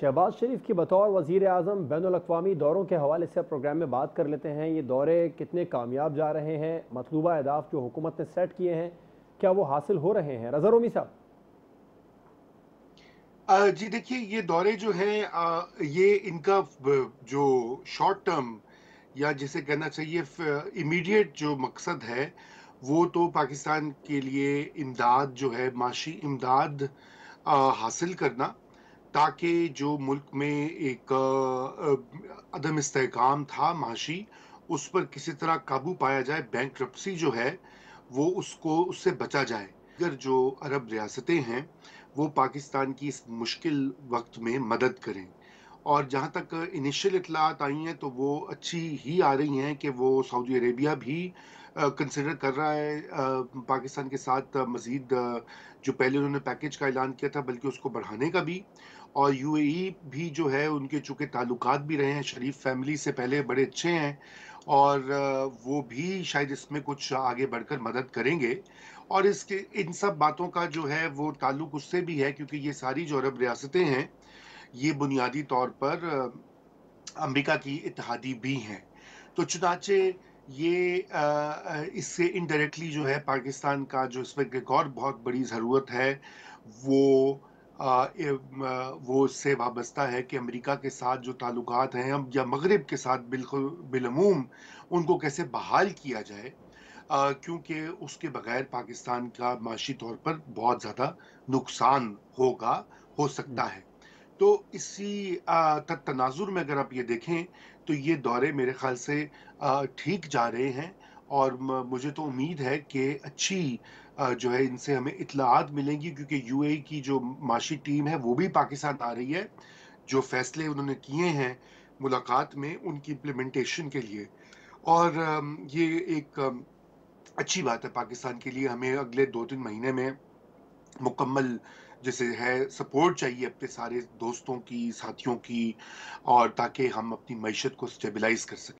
शहबाज शरीफ की बतौर वज़ी अजम बैन अवी दौरों के हवाले से प्रोग्राम में बात कर लेते हैं ये दौरे कितने कामयाब जा रहे हैं मतलूबा अहदाफ जो हुकूमत ने सेट किए हैं क्या वो हासिल हो रहे हैं रजा रोमी साहब जी देखिए ये दौरे जो हैं ये इनका जो शॉर्ट टर्म या जिसे कहना चाहिए इमीडिएट जो मकसद है वो तो पाकिस्तान के लिए इमदाद जो है माशी इमदाद हासिल करना ताकि जो मुल्क में एक अदम इसकाम था माशी उस पर किसी तरह काबू पाया जाए बैंक जो है वो उसको उससे बचा जाए अगर जो अरब रियासतें हैं वो पाकिस्तान की इस मुश्किल वक्त में मदद करें और जहाँ तक इनिशियल इतलात आई हैं तो वो अच्छी ही आ रही हैं कि वो सऊदी अरेबिया भी कंसिडर कर रहा है पाकिस्तान के साथ मज़ीद जो पहले उन्होंने पैकेज का ऐलान किया था बल्कि उसको बढ़ाने का भी और यूएई e भी जो है उनके चूँकि ताल्लुक भी रहे हैं शरीफ फैमिली से पहले बड़े अच्छे हैं और वो भी शायद इसमें कुछ आगे बढ़कर मदद करेंगे और इसके इन सब बातों का जो है वो ताल्लुक उससे भी है क्योंकि ये सारी जो अरब रियासतें हैं ये बुनियादी तौर पर अमेरिका की इतिहादी भी हैं तो चुनाचे ये इससे इनडायरेक्टली जो है पाकिस्तान का जो इस वक्त एक और बहुत बड़ी ज़रूरत है वो वो इससे वाबस्ता है कि अमेरिका के साथ जो ताल्लुक हैं अब या मगरब के साथ बिल्कुल बिलमूम उनको कैसे बहाल किया जाए क्योंकि उसके बगैर पाकिस्तान का माशी तौर पर बहुत ज़्यादा नुकसान होगा हो सकता हम्म। है तो इसी तनाजुर में अगर आप ये देखें तो ये दौरे मेरे ख्याल से ठीक जा रहे हैं और मुझे तो उम्मीद है कि अच्छी जो है इनसे हमें इतलात मिलेंगी क्योंकि यूएई की जो माशी टीम है वो भी पाकिस्तान आ रही है जो फैसले उन्होंने किए हैं मुलाकात में उनकी इम्प्लीमेंटेशन के लिए और ये एक अच्छी बात है पाकिस्तान के लिए हमें अगले दो तीन महीने में मुकम्मल जैसे है सपोर्ट चाहिए अपने सारे दोस्तों की साथियों की और ताकि हम अपनी मीशत को स्टेबलाइज कर सकें